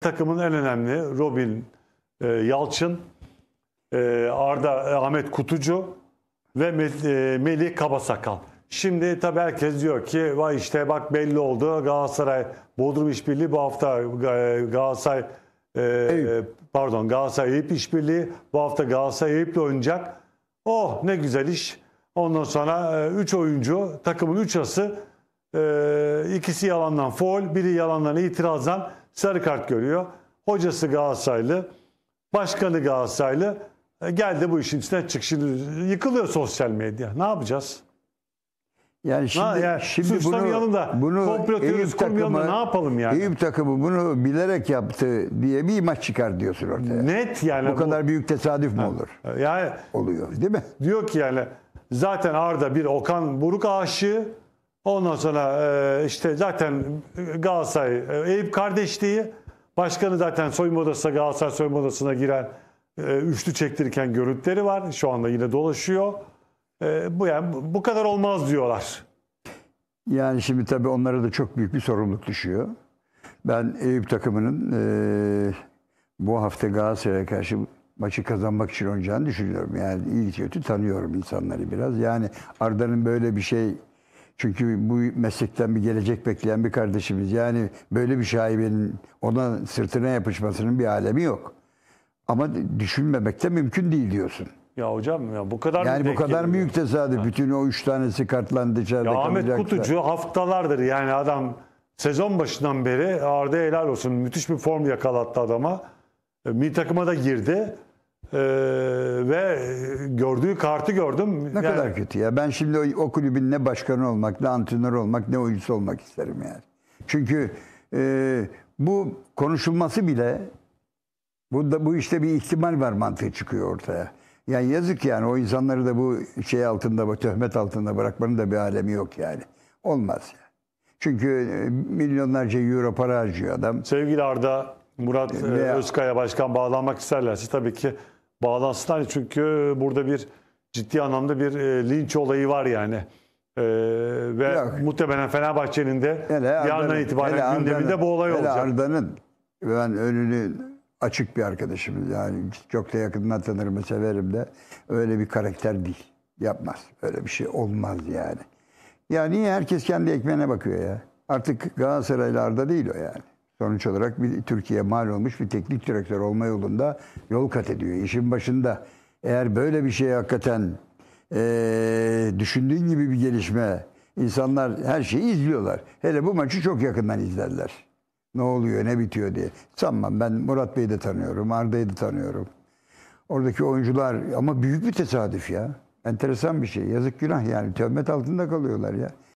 Takımın en önemli Robin e, Yalçın, e, Arda e, Ahmet Kutucu ve Mel- e, Melih Kabasakal. Şimdi tabii herkes diyor ki vay işte bak belli oldu Galatasaray Bodrum İşbirliği bu hafta e, Galatasaray e, e, pardon Galatasaray Eyüp İşbirliği bu hafta Galatasaray Eyüp'le oynayacak. Oh ne güzel iş. Ondan sonra 3 e, oyuncu takımın 3 ası e, ikisi yalandan foul, biri yalandan itirazdan sarı kart görüyor. Hocası Galatasaraylı, başkanı Galatasaraylı. E, geldi bu işin içine çık. Şimdi yıkılıyor sosyal medya. Ne yapacağız? Yani şimdi, ha, yani şimdi bunu, da, bunu komplo teorisi ne yapalım yani? Eyüp takımı bunu bilerek yaptı diye bir maç çıkar diyorsun ortaya. Net yani. Bu, bu kadar büyük tesadüf mü olur? Yani, Oluyor değil mi? Diyor ki yani zaten Arda bir Okan Buruk aşığı Ondan sonra e, işte zaten Galatasaray e, Eyüp kardeşliği başkanı zaten soyunma odasına Galatasaray soyunma odasına giren e, üçlü çektirirken görüntüleri var. Şu anda yine dolaşıyor. E, bu yani bu kadar olmaz diyorlar. Yani şimdi tabii onlara da çok büyük bir sorumluluk düşüyor. Ben Eyüp takımının e, bu hafta Galatasaray'a karşı maçı kazanmak için oynayacağını düşünüyorum. Yani iyi kötü tanıyorum insanları biraz. Yani Arda'nın böyle bir şey çünkü bu meslekten bir gelecek bekleyen bir kardeşimiz. Yani böyle bir şaibenin ona sırtına yapışmasının bir alemi yok. Ama düşünmemek de mümkün değil diyorsun. Ya hocam ya bu kadar Yani bu kadar geliyor? büyük tesadüf. Bütün o üç tanesi kartlandı içeride ya Ahmet Kutucu haftalardır yani adam sezon başından beri Arda helal olsun müthiş bir form yakalattı adama. Milli e, takıma da girdi. Ee, ve gördüğü kartı gördüm. Ne yani, kadar kötü ya. Ben şimdi o, o kulübün ne başkanı olmak, ne antrenör olmak, ne oyuncusu olmak isterim yani. Çünkü e, bu konuşulması bile bu, da, bu işte bir ihtimal var mantığı çıkıyor ortaya. Yani yazık yani o insanları da bu şey altında, bu töhmet altında bırakmanın da bir alemi yok yani. Olmaz yani. Çünkü e, milyonlarca euro para harcıyor adam. Sevgili Arda, Murat Veya... E, Özkaya Başkan bağlanmak isterlerse tabii ki bağlansınlar. Hani çünkü burada bir ciddi anlamda bir e, linç olayı var yani. Ee, ve Yok. muhtemelen Fenerbahçe'nin de yarından itibaren hele Arda'nın, gündeminde bu olay hele olacak. Arda'nın ben önünü açık bir arkadaşımız yani çok da yakından tanırım severim de öyle bir karakter değil. Yapmaz. Öyle bir şey olmaz yani. Ya niye herkes kendi ekmeğine bakıyor ya? Artık Galatasaraylı değil o yani sonuç olarak bir Türkiye mal olmuş bir teknik direktör olma yolunda yol kat ediyor. İşin başında eğer böyle bir şey hakikaten e, düşündüğün gibi bir gelişme insanlar her şeyi izliyorlar. Hele bu maçı çok yakından izlerler. Ne oluyor ne bitiyor diye. Sanmam ben Murat Bey'i de tanıyorum Arda'yı da tanıyorum. Oradaki oyuncular ama büyük bir tesadüf ya. Enteresan bir şey. Yazık günah yani. tövmet altında kalıyorlar ya.